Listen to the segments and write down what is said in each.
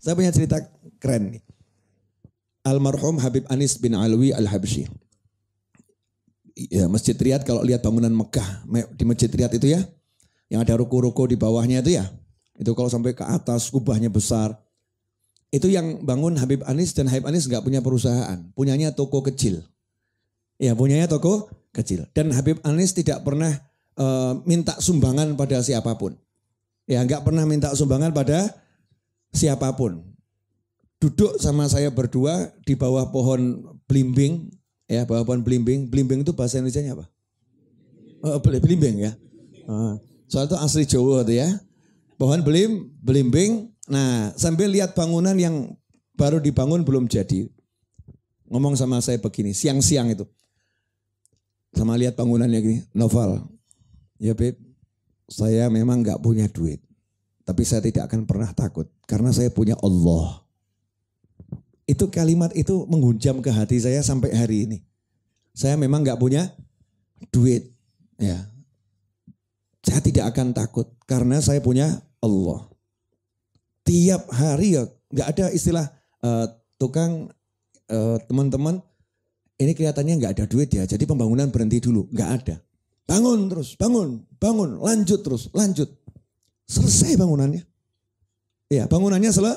Saya punya cerita keren nih. Almarhum Habib Anis bin Alwi Al-Habsyi. Ya, Masjid Riyad kalau lihat bangunan Mekah di Masjid Riyad itu ya, yang ada ruko-ruko di bawahnya itu ya. Itu kalau sampai ke atas kubahnya besar. Itu yang bangun Habib Anis dan Habib Anis nggak punya perusahaan, punyanya toko kecil. Ya, punyanya toko kecil. Dan Habib Anis tidak pernah uh, minta sumbangan pada siapapun. Ya, nggak pernah minta sumbangan pada siapapun. Duduk sama saya berdua di bawah pohon belimbing, ya bawah pohon belimbing. Belimbing itu bahasa Indonesia apa? Oh, belimbing ya. Ah, soal itu asli Jawa itu ya. Pohon belim, belimbing. Nah, sambil lihat bangunan yang baru dibangun belum jadi. Ngomong sama saya begini, siang-siang itu. Sama lihat bangunannya gini, Novel. Ya, Beb, saya memang nggak punya duit. Tapi saya tidak akan pernah takut karena saya punya Allah. Itu kalimat itu menghujam ke hati saya sampai hari ini. Saya memang nggak punya duit, ya. Saya tidak akan takut karena saya punya Allah. Tiap hari ya nggak ada istilah uh, tukang eh, teman-teman ini kelihatannya nggak ada duit ya. Jadi pembangunan berhenti dulu, nggak ada. Bangun terus, bangun, bangun, lanjut terus, lanjut. Selesai bangunannya. Ya, bangunannya sel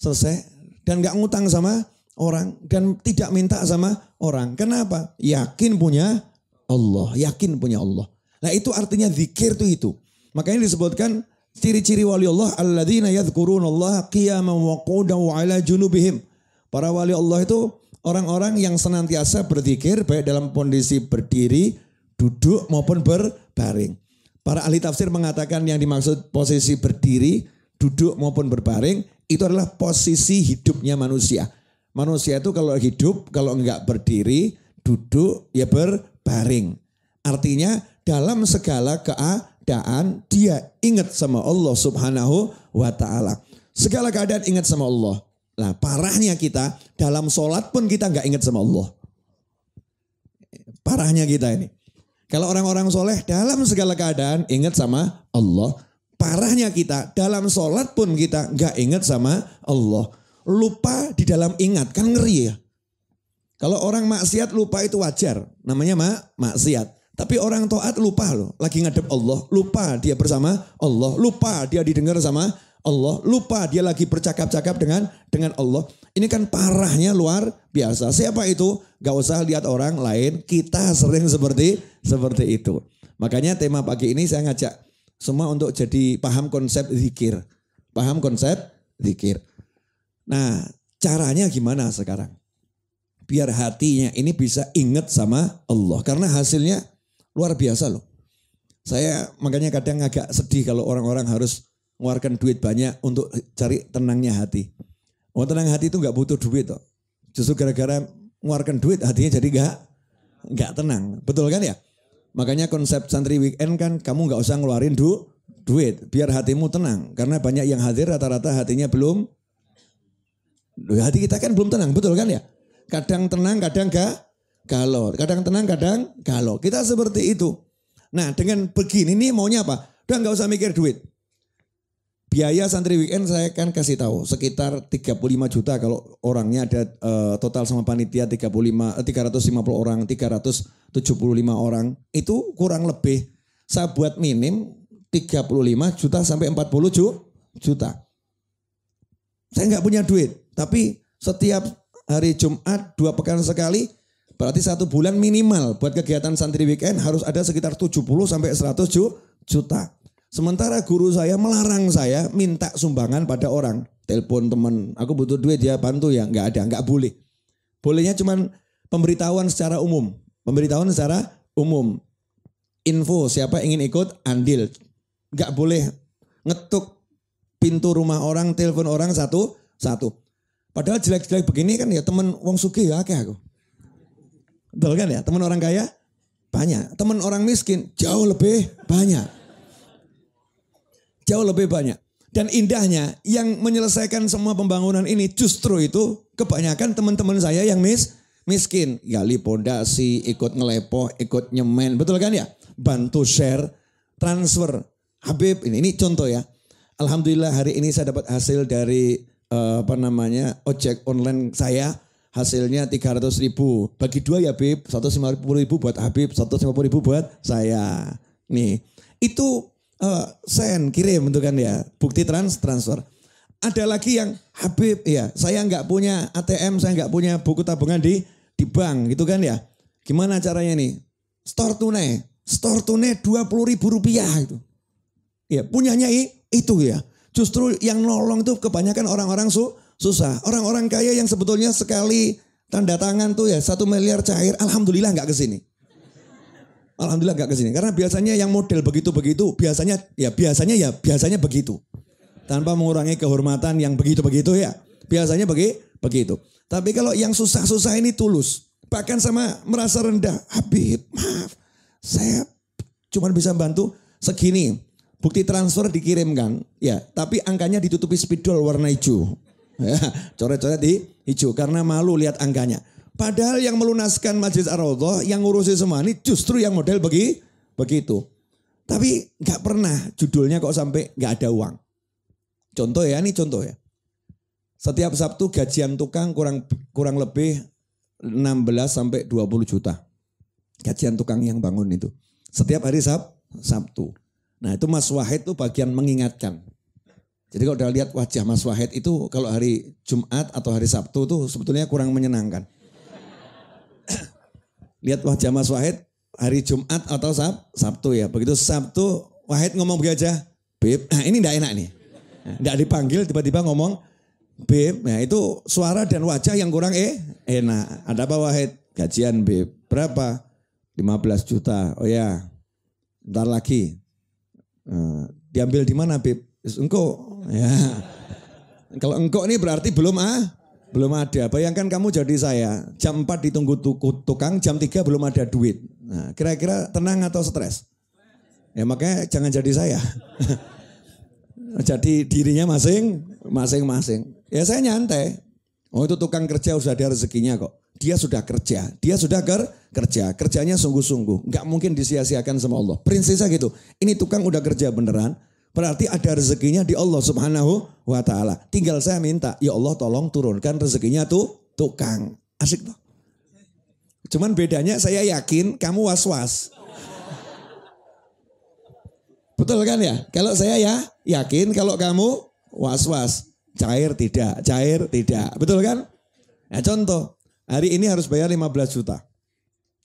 selesai dan nggak ngutang sama orang dan tidak minta sama orang. Kenapa? Yakin punya Allah, yakin punya Allah. Nah, itu artinya zikir itu itu. Makanya disebutkan ciri-ciri wali Allah alladzina yadhkurunallaha qiyaman wa qu'udan wa 'ala junubihim. Para wali Allah itu orang-orang yang senantiasa berzikir baik dalam kondisi berdiri, duduk maupun berbaring. Para ahli tafsir mengatakan yang dimaksud posisi berdiri, duduk maupun berbaring itu adalah posisi hidupnya manusia. Manusia itu kalau hidup, kalau enggak berdiri, duduk, ya berbaring. Artinya dalam segala keadaan dia ingat sama Allah subhanahu wa ta'ala. Segala keadaan ingat sama Allah. Nah parahnya kita dalam sholat pun kita enggak ingat sama Allah. Parahnya kita ini. Kalau orang-orang soleh dalam segala keadaan ingat sama Allah. Parahnya kita dalam sholat pun kita nggak ingat sama Allah. Lupa di dalam ingat kan ngeri ya. Kalau orang maksiat lupa itu wajar. Namanya mak maksiat. Tapi orang toat lupa loh. Lagi ngadep Allah. Lupa dia bersama Allah. Lupa dia didengar sama Allah, lupa dia lagi bercakap-cakap dengan dengan Allah. Ini kan parahnya luar biasa. Siapa itu? Gak usah lihat orang lain, kita sering seperti seperti itu. Makanya tema pagi ini saya ngajak semua untuk jadi paham konsep zikir. Paham konsep zikir. Nah, caranya gimana sekarang? Biar hatinya ini bisa inget sama Allah. Karena hasilnya luar biasa loh. Saya makanya kadang agak sedih kalau orang-orang harus mengeluarkan duit banyak untuk cari tenangnya hati. Orang oh, tenang hati itu nggak butuh duit toh. Justru gara-gara mengeluarkan duit hatinya jadi nggak nggak tenang. Betul kan ya? Makanya konsep santri weekend kan kamu nggak usah ngeluarin du duit biar hatimu tenang karena banyak yang hadir rata-rata hatinya belum hati kita kan belum tenang betul kan ya kadang tenang kadang gak kalau kadang tenang kadang kalau. kita seperti itu nah dengan begini ini maunya apa udah nggak usah mikir duit Biaya santri weekend saya kan kasih tahu sekitar 35 juta kalau orangnya ada uh, total sama panitia 35 uh, 350 orang, 375 orang. Itu kurang lebih saya buat minim 35 juta sampai 40 juta. Saya nggak punya duit, tapi setiap hari Jumat dua pekan sekali berarti satu bulan minimal buat kegiatan santri weekend harus ada sekitar 70 sampai 100 juta. Sementara guru saya melarang saya minta sumbangan pada orang. Telepon teman, aku butuh duit ya bantu ya. Enggak ada, enggak boleh. Bolehnya cuman pemberitahuan secara umum. Pemberitahuan secara umum. Info siapa ingin ikut andil. Enggak boleh ngetuk pintu rumah orang, telepon orang satu, satu. Padahal jelek-jelek begini kan ya temen wong suki ya kayak aku. Betul kan ya? Temen orang kaya banyak. Temen orang miskin jauh lebih banyak. Jauh lebih banyak. Dan indahnya yang menyelesaikan semua pembangunan ini justru itu kebanyakan teman-teman saya yang mis miskin. Gali pondasi, ikut ngelepoh, ikut nyemen. Betul kan ya? Bantu share, transfer. Habib, ini, ini contoh ya. Alhamdulillah hari ini saya dapat hasil dari uh, apa namanya ojek online saya hasilnya 300 ribu. Bagi dua ya Habib 150 ribu buat Habib, 150 ribu buat saya. Nih, itu uh, eh, send kirim itu kan ya bukti trans transfer ada lagi yang Habib ya saya nggak punya ATM saya nggak punya buku tabungan di di bank gitu kan ya gimana caranya nih store tunai store tunai dua puluh ribu rupiah itu ya punyanya itu ya justru yang nolong tuh kebanyakan orang-orang su susah orang-orang kaya yang sebetulnya sekali tanda tangan tuh ya satu miliar cair alhamdulillah nggak kesini Alhamdulillah nggak kesini. Karena biasanya yang model begitu-begitu, biasanya ya biasanya ya biasanya begitu. Tanpa mengurangi kehormatan yang begitu-begitu ya. Biasanya bagi begitu. Tapi kalau yang susah-susah ini tulus. Bahkan sama merasa rendah. Habib, maaf. Saya cuma bisa bantu segini. Bukti transfer dikirimkan. Ya, tapi angkanya ditutupi spidol warna hijau. Ya, coret-coret di hijau karena malu lihat angkanya. Padahal yang melunaskan Majelis Ar-Raudhah, yang ngurusi semua ini justru yang model begi, begitu. Tapi nggak pernah judulnya kok sampai nggak ada uang. Contoh ya, ini contoh ya. Setiap Sabtu gajian tukang kurang kurang lebih 16 sampai 20 juta. Gajian tukang yang bangun itu. Setiap hari Sab, Sabtu. Nah itu Mas Wahid itu bagian mengingatkan. Jadi kalau udah lihat wajah Mas Wahid itu kalau hari Jumat atau hari Sabtu tuh sebetulnya kurang menyenangkan lihat wajah Mas Wahid hari Jumat atau Sab, Sabtu ya. Begitu Sabtu Wahid ngomong begitu aja, Beb, nah ini enggak enak nih. Enggak nah, dipanggil tiba-tiba ngomong Beb, nah itu suara dan wajah yang kurang eh enak. Ada apa Wahid? Gajian Beb. Berapa? 15 juta. Oh ya. Ntar lagi. Nah, diambil di mana Beb? Engkau. Ya. Kalau engkau ini berarti belum ah belum ada. Bayangkan kamu jadi saya. Jam 4 ditunggu tukang, jam 3 belum ada duit. Nah, kira-kira tenang atau stres? Ya makanya jangan jadi saya. jadi dirinya masing, masing-masing. Ya saya nyantai. Oh itu tukang kerja sudah ada rezekinya kok. Dia sudah kerja. Dia sudah ker kerja. Kerjanya sungguh-sungguh. Gak mungkin disia-siakan sama Allah. Prinsipnya gitu. Ini tukang udah kerja beneran Berarti ada rezekinya di Allah Subhanahu wa taala. Tinggal saya minta, ya Allah tolong turunkan rezekinya tuh tukang. Asik tuh. Cuman bedanya saya yakin kamu was-was. Betul kan ya? Kalau saya ya yakin kalau kamu was-was. Cair tidak, cair tidak. Betul kan? Nah contoh, hari ini harus bayar 15 juta.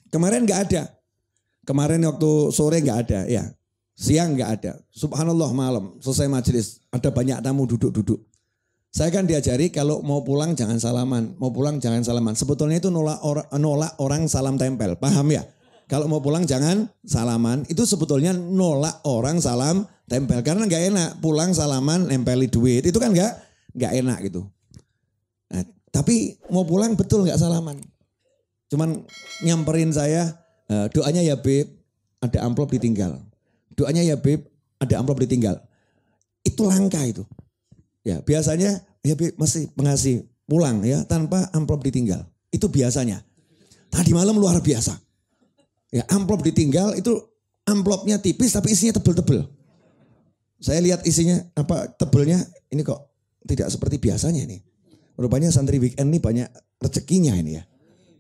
Kemarin nggak ada. Kemarin waktu sore nggak ada ya. Siang nggak ada. Subhanallah malam selesai majelis ada banyak tamu duduk-duduk. Saya kan diajari kalau mau pulang jangan salaman, mau pulang jangan salaman. Sebetulnya itu nolak, or, nolak orang salam tempel, paham ya? Kalau mau pulang jangan salaman, itu sebetulnya nolak orang salam tempel. Karena nggak enak pulang salaman nempeli duit, itu kan nggak nggak enak gitu. Nah, tapi mau pulang betul nggak salaman, cuman nyamperin saya eh, doanya ya beb, ada amplop ditinggal doanya ya Beb, ada amplop ditinggal. Itu langka itu. Ya, biasanya ya Beb masih pengasih pulang ya tanpa amplop ditinggal. Itu biasanya. Tadi malam luar biasa. Ya, amplop ditinggal itu amplopnya tipis tapi isinya tebel-tebel. Saya lihat isinya apa tebelnya ini kok tidak seperti biasanya nih. Rupanya santri weekend ini banyak rezekinya ini ya.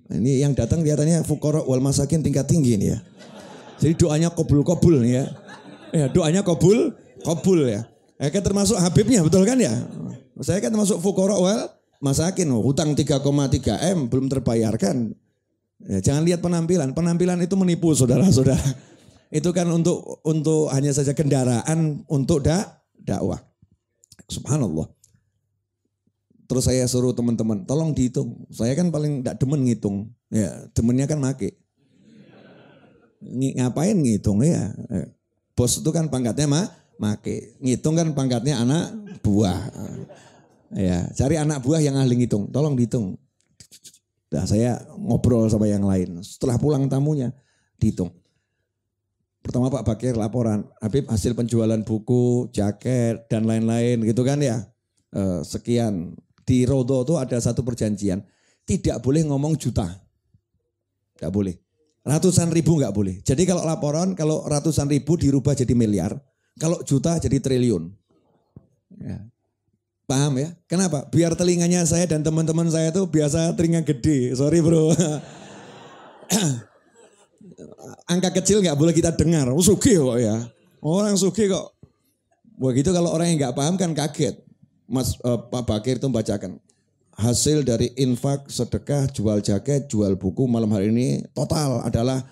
Ini yang datang kelihatannya fukoro wal masakin tingkat tinggi ini ya. Jadi doanya kobul-kobul nih ya. Ya, doanya kabul, kabul ya. Ya kan termasuk Habibnya betul kan ya? Saya kan termasuk Fukoro well, Masakin oh, hutang 3,3 M belum terbayarkan. Ya, jangan lihat penampilan, penampilan itu menipu saudara-saudara. Itu kan untuk untuk hanya saja kendaraan untuk dak dakwah. Subhanallah. Terus saya suruh teman-teman, tolong dihitung. Saya kan paling tidak demen ngitung. Ya, demennya kan make. Ngapain ngitung ya? ya. Bos itu kan pangkatnya mah make. Ngitung kan pangkatnya anak buah. Ya, cari anak buah yang ahli ngitung. Tolong dihitung. Nah, saya ngobrol sama yang lain. Setelah pulang tamunya dihitung. Pertama Pak Bakir laporan, Habib hasil penjualan buku, jaket dan lain-lain gitu kan ya. E, sekian. Di Rodo itu ada satu perjanjian, tidak boleh ngomong juta. Tidak boleh. Ratusan ribu nggak boleh. Jadi kalau laporan, kalau ratusan ribu dirubah jadi miliar, kalau juta jadi triliun. Ya. Paham ya? Kenapa? Biar telinganya saya dan teman-teman saya itu biasa telinga gede. Sorry bro. Angka kecil nggak boleh kita dengar. Oh, suki kok ya. Orang suki kok. Begitu kalau orang yang nggak paham kan kaget. Mas uh, Pak Bakir itu membacakan hasil dari infak, sedekah, jual jaket, jual buku malam hari ini total adalah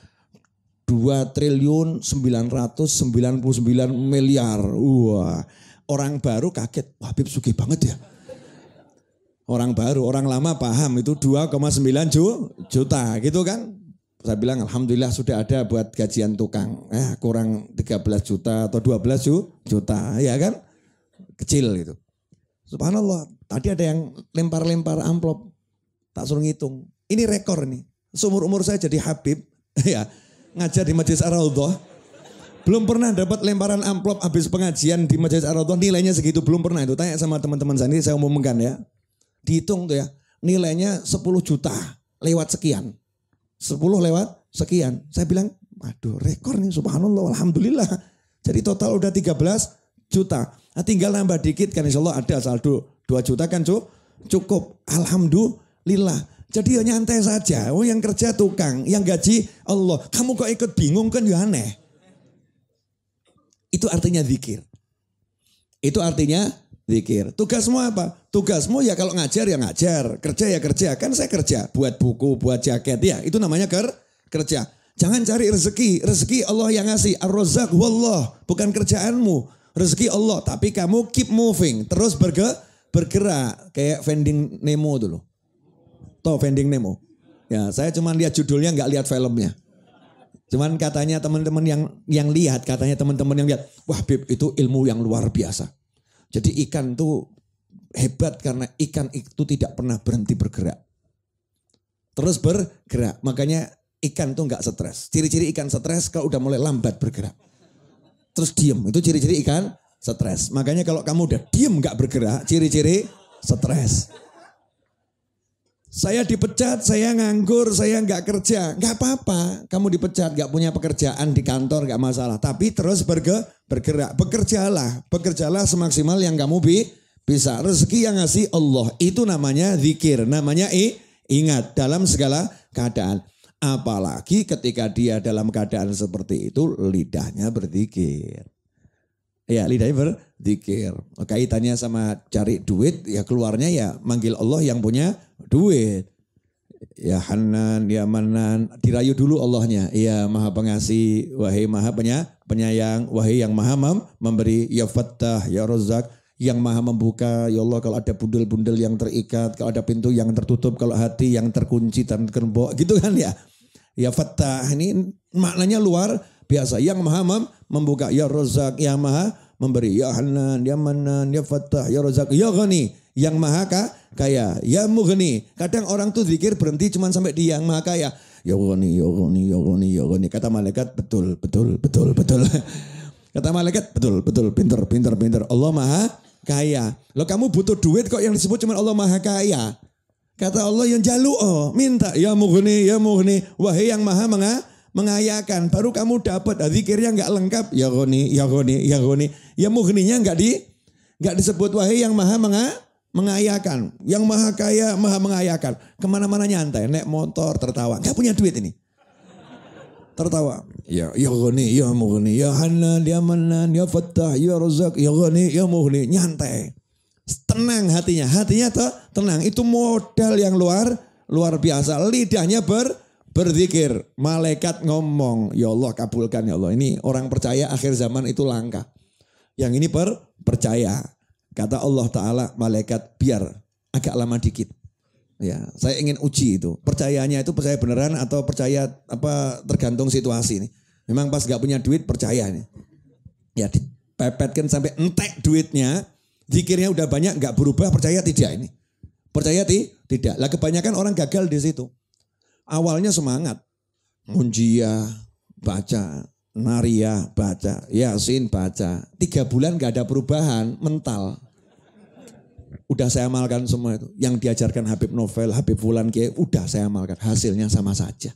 2 triliun 999 miliar. Wah, orang baru kaget. Wah, Habib sugih banget ya. Orang baru, orang lama paham itu 2,9 juta gitu kan. Saya bilang Alhamdulillah sudah ada buat gajian tukang. Eh, kurang 13 juta atau 12 juta ya kan. Kecil gitu. Subhanallah, tadi ada yang lempar-lempar amplop. Tak suruh ngitung. Ini rekor nih. Seumur-umur saya jadi Habib, ya ngajar di Majelis ar Belum pernah dapat lemparan amplop habis pengajian di Majelis ar nilainya segitu. Belum pernah itu. Tanya sama teman-teman saya, ini saya umumkan ya. Dihitung tuh ya, nilainya 10 juta lewat sekian. 10 lewat sekian. Saya bilang, aduh rekor nih subhanallah, alhamdulillah. Jadi total udah 13 juta. Nah, tinggal nambah dikit kan insya Allah ada saldo 2 juta kan cu cukup. Alhamdulillah. Jadi ya nyantai saja. Oh yang kerja tukang, yang gaji Allah. Kamu kok ikut bingung kan ya aneh. Itu artinya zikir. Itu artinya zikir. Tugasmu apa? Tugasmu ya kalau ngajar ya ngajar, kerja ya kerja. Kan saya kerja, buat buku, buat jaket ya. Itu namanya ker kerja. Jangan cari rezeki, rezeki Allah yang ngasih. ar razak wallah, bukan kerjaanmu rezeki Allah, tapi kamu keep moving, terus berge bergerak kayak vending Nemo dulu. tau vending Nemo? Ya, saya cuma lihat judulnya nggak lihat filmnya. Cuman katanya teman-teman yang yang lihat, katanya teman-teman yang lihat, wah Bib itu ilmu yang luar biasa. Jadi ikan tuh hebat karena ikan itu tidak pernah berhenti bergerak. Terus bergerak. Makanya ikan tuh nggak stres. Ciri-ciri ikan stres kalau udah mulai lambat bergerak terus diem. Itu ciri-ciri ikan stres. Makanya kalau kamu udah diem nggak bergerak, ciri-ciri stres. Saya dipecat, saya nganggur, saya nggak kerja. Nggak apa-apa, kamu dipecat, nggak punya pekerjaan di kantor, nggak masalah. Tapi terus berge, bergerak, bekerjalah. Bekerjalah semaksimal yang kamu bi, bisa. Rezeki yang ngasih Allah, itu namanya zikir, namanya i, ingat dalam segala keadaan. Apalagi ketika dia dalam keadaan seperti itu lidahnya berzikir. Ya lidahnya berzikir. Kaitannya sama cari duit ya keluarnya ya manggil Allah yang punya duit. Ya Hanan, ya Manan, dirayu dulu Allahnya. Ya Maha Pengasih, wahai Maha Penyayang, wahai yang Maha mem, memberi, ya Fattah, ya Rozak, yang maha membuka. Ya Allah kalau ada bundel-bundel yang terikat, kalau ada pintu yang tertutup, kalau hati yang terkunci dan kerbok gitu kan ya. Ya fatah ini maknanya luar biasa. Yang maha mem membuka, ya Rozak, ya maha memberi. Ya Hanan, ya Manan, ya fatah, ya Rozak, ya Ghani. Yang maha kaya, ya Mughni. Kadang orang tuh zikir berhenti cuma sampai di yang maha kaya. Ya Ghani, ya Ghani, ya Ghani, ya Ghani. Kata malaikat, betul, betul, betul, betul. Kata malaikat, betul, betul, pinter, pinter, pinter. Allah maha kaya. Lo kamu butuh duit kok yang disebut cuma Allah maha kaya. Kata Allah yang jalu oh minta ya mughni ya mughni wahai yang maha menga mengayakan baru kamu dapat nah, zikirnya nggak lengkap ya goni ya goni ya goni ya mughninya nggak di nggak disebut wahai yang maha menga mengayakan yang maha kaya maha mengayakan kemana-mana nyantai naik motor tertawa nggak punya duit ini tertawa. Ya, ya ghani, ya mughni, ya hanan, ya manan, ya fattah, ya razak, ya ghani, ya mughni. Nyantai. Tenang hatinya. Hatinya tuh tenang. Itu modal yang luar luar biasa. Lidahnya ber berzikir. Malaikat ngomong, ya Allah kabulkan ya Allah. Ini orang percaya akhir zaman itu langka. Yang ini per percaya. Kata Allah Ta'ala malaikat biar agak lama dikit. Ya, saya ingin uji itu. Percayanya itu percaya beneran atau percaya apa tergantung situasi ini. Memang pas nggak punya duit percaya nih. Ya dipepetkan sampai entek duitnya, zikirnya udah banyak nggak berubah percaya tidak ini. Percaya ti? tidak. Lah kebanyakan orang gagal di situ. Awalnya semangat. Munjia, baca, naria, baca, yasin, baca. Tiga bulan nggak ada perubahan mental. Udah saya amalkan semua itu. Yang diajarkan Habib Novel, Habib Fulan Kiai, udah saya amalkan. Hasilnya sama saja.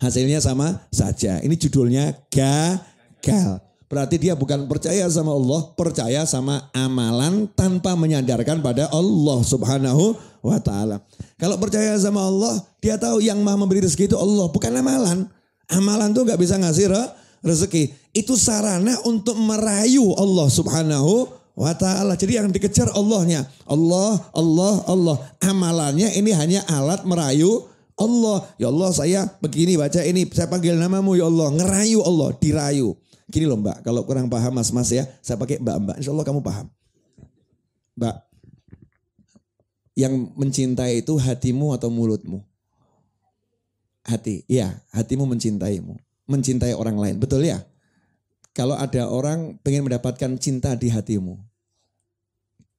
Hasilnya sama saja. Ini judulnya gagal. Berarti dia bukan percaya sama Allah, percaya sama amalan tanpa menyadarkan pada Allah Subhanahu wa taala. Kalau percaya sama Allah, dia tahu yang Maha memberi rezeki itu Allah, bukan amalan. Amalan tuh gak bisa ngasih rezeki. Itu sarana untuk merayu Allah Subhanahu wa ta'ala. Jadi yang dikejar Allahnya. Allah, Allah, Allah. Amalannya ini hanya alat merayu Allah. Ya Allah saya begini baca ini. Saya panggil namamu ya Allah. Ngerayu Allah. Dirayu. Gini loh mbak. Kalau kurang paham mas-mas ya. Saya pakai mbak-mbak. Insya Allah kamu paham. Mbak. Yang mencintai itu hatimu atau mulutmu? Hati. Iya. Hatimu mencintaimu. Mencintai orang lain. Betul ya? Kalau ada orang pengen mendapatkan cinta di hatimu,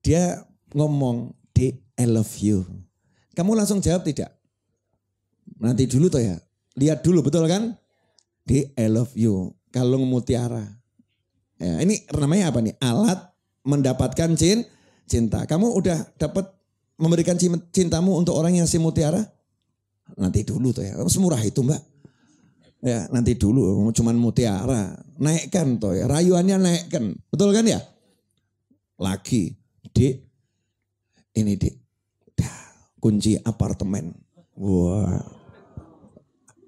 dia ngomong, I love you." Kamu langsung jawab tidak? Nanti dulu toh ya. Lihat dulu betul kan? I love you. Kalung mutiara. Ya, ini namanya apa nih? Alat mendapatkan cin, cinta. Kamu udah dapat memberikan cintamu untuk orang yang si mutiara? Nanti dulu toh ya. Semurah itu, Mbak. Ya nanti dulu cuma mutiara. Naikkan toh ya. Rayuannya naikkan. Betul kan ya? Lagi. di Ini dik. kunci apartemen. Wah.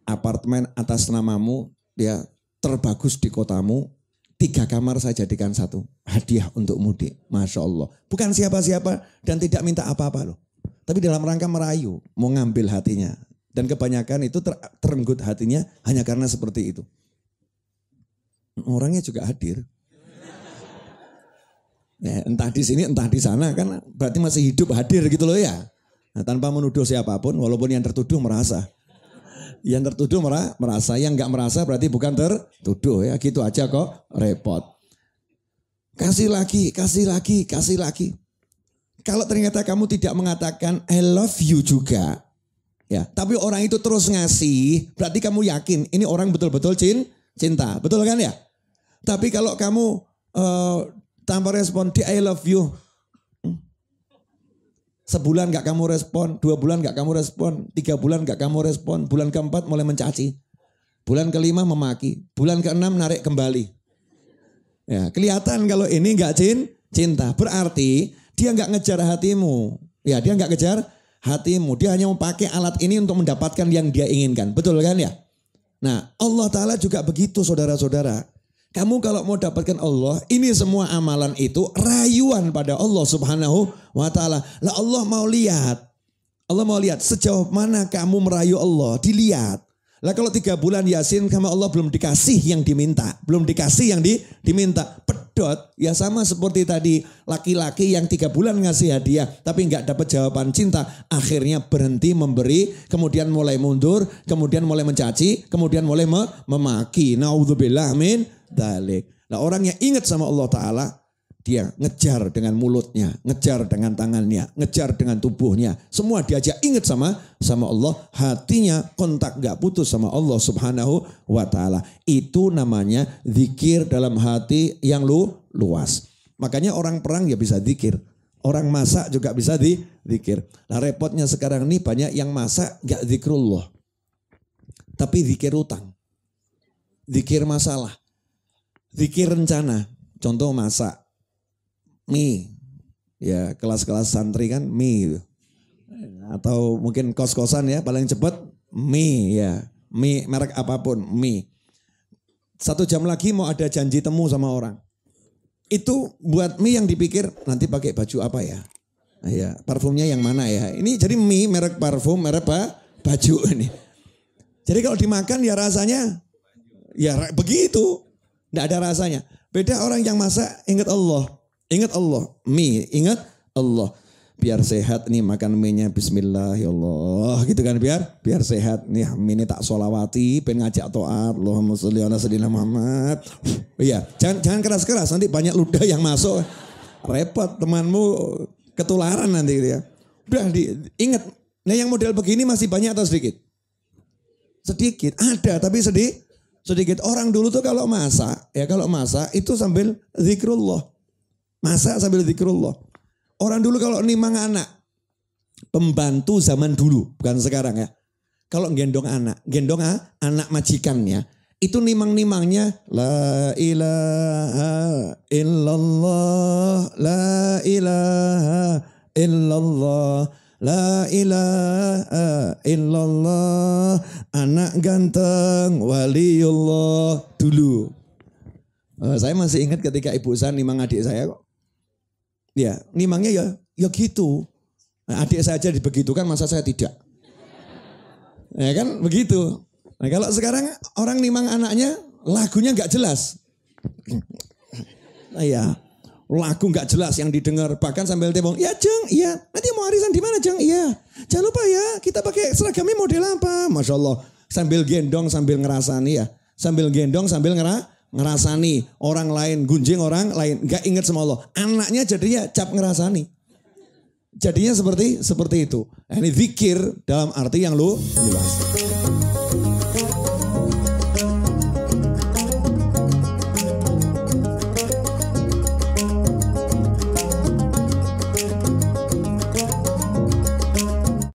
Apartemen atas namamu. Ya terbagus di kotamu. Tiga kamar saya jadikan satu. Hadiah untuk mudik. Masya Allah. Bukan siapa-siapa dan tidak minta apa-apa loh. Tapi dalam rangka merayu. Mau ngambil hatinya. Dan kebanyakan itu ter, terenggut hatinya hanya karena seperti itu. Orangnya juga hadir. Ya, entah di sini, entah di sana kan berarti masih hidup hadir gitu loh ya. Nah, tanpa menuduh siapapun, walaupun yang tertuduh merasa. Yang tertuduh merasa, yang nggak merasa berarti bukan tertuduh ya. Gitu aja kok repot. Kasih lagi, kasih lagi, kasih lagi. Kalau ternyata kamu tidak mengatakan I love you juga, Ya, tapi orang itu terus ngasih, berarti kamu yakin ini orang betul-betul cin, cinta, betul kan ya? Tapi kalau kamu uh, tanpa respon, di I love you, hmm? sebulan gak kamu respon, dua bulan gak kamu respon, tiga bulan gak kamu respon, bulan keempat mulai mencaci, bulan kelima memaki, bulan keenam narik kembali. Ya, kelihatan kalau ini gak cin, cinta, berarti dia gak ngejar hatimu, ya dia gak ngejar hatimu. Dia hanya memakai alat ini untuk mendapatkan yang dia inginkan. Betul kan ya? Nah Allah Ta'ala juga begitu saudara-saudara. Kamu kalau mau dapatkan Allah, ini semua amalan itu rayuan pada Allah Subhanahu wa taala. Lah Allah mau lihat. Allah mau lihat sejauh mana kamu merayu Allah, dilihat. Lah kalau tiga bulan Yasin sama Allah belum dikasih yang diminta, belum dikasih yang di, diminta, pedot ya sama seperti tadi laki-laki yang tiga bulan ngasih hadiah tapi nggak dapat jawaban cinta akhirnya berhenti memberi kemudian mulai mundur kemudian mulai mencaci kemudian mulai mem memaki naudzubillah amin. dalik nah orang yang ingat sama Allah Ta'ala dia ngejar dengan mulutnya, ngejar dengan tangannya, ngejar dengan tubuhnya. Semua diajak ingat sama sama Allah. Hatinya kontak gak putus sama Allah subhanahu wa ta'ala. Itu namanya zikir dalam hati yang lu luas. Makanya orang perang ya bisa zikir. Orang masak juga bisa di zikir. Nah repotnya sekarang ini banyak yang masak gak zikrullah. Tapi zikir utang. Zikir masalah. Zikir rencana. Contoh masak mi Ya kelas-kelas santri kan mi Atau mungkin kos-kosan ya paling cepet mi ya. mi merek apapun mi Satu jam lagi mau ada janji temu sama orang. Itu buat mi yang dipikir nanti pakai baju apa ya. Ya, parfumnya yang mana ya? Ini jadi mi merek parfum, merek apa? Baju ini. Jadi kalau dimakan ya rasanya ya begitu. Tidak ada rasanya. Beda orang yang masak ingat Allah. Ingat Allah. Mie. Ingat Allah. Biar sehat nih makan mie-nya. Bismillah ya Allah. Gitu kan biar. Biar sehat. Nih mie ini tak solawati. Pengen ngajak to'at. Allahumma sholli ala sayyidina Muhammad. Iya. Jangan jangan keras-keras. Nanti banyak ludah yang masuk. Repot temanmu ketularan nanti gitu ya. Udah di, ingat. Nah yang model begini masih banyak atau sedikit? Sedikit. Ada tapi sedih sedikit orang dulu tuh kalau masak ya kalau masak itu sambil zikrullah Masa sambil zikrullah. Orang dulu kalau nimang anak. Pembantu zaman dulu. Bukan sekarang ya. Kalau gendong anak. Gendong ah, anak majikannya. Itu nimang-nimangnya. La ilaha illallah. La ilaha illallah. La ilaha illallah anak ganteng waliullah dulu. Eh, saya masih ingat ketika ibu saya nimang adik saya kok. Ya, nimangnya ya ya gitu. Nah, adik saya aja dibegitukan masa saya tidak. Ya kan begitu. Nah kalau sekarang orang nimang anaknya lagunya nggak jelas. Nah, ya lagu nggak jelas yang didengar bahkan sambil tembong ya jeng iya nanti mau arisan di mana jeng iya jangan lupa ya kita pakai seragamnya model apa masya Allah sambil gendong sambil ngerasani ya sambil gendong sambil ngera ngerasani orang lain, gunjing orang lain, nggak inget sama Allah. Anaknya jadi ya cap ngerasani. Jadinya seperti seperti itu. Nah, ini zikir dalam arti yang lu luas.